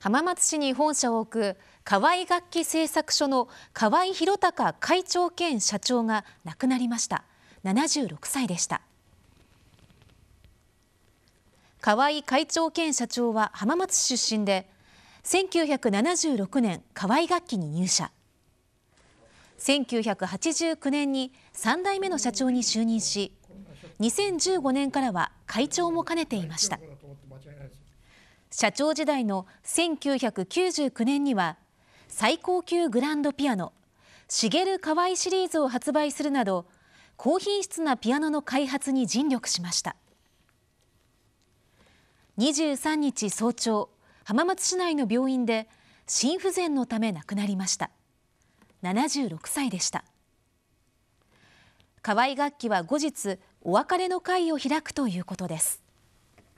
浜松市に本社を置く河合楽器製作所の河合弘隆会長兼社長が亡くなりました76歳でした河合会長兼社長は浜松市出身で1976年河合楽器に入社1989年に3代目の社長に就任し2015年からは会長も兼ねていました社長時代の1999年には最高級グランドピアノ「茂河合」シリーズを発売するなど高品質なピアノの開発に尽力しました23日早朝浜松市内の病院で心不全のため亡くなりました76歳でした河合楽器は後日お別れの会を開くということです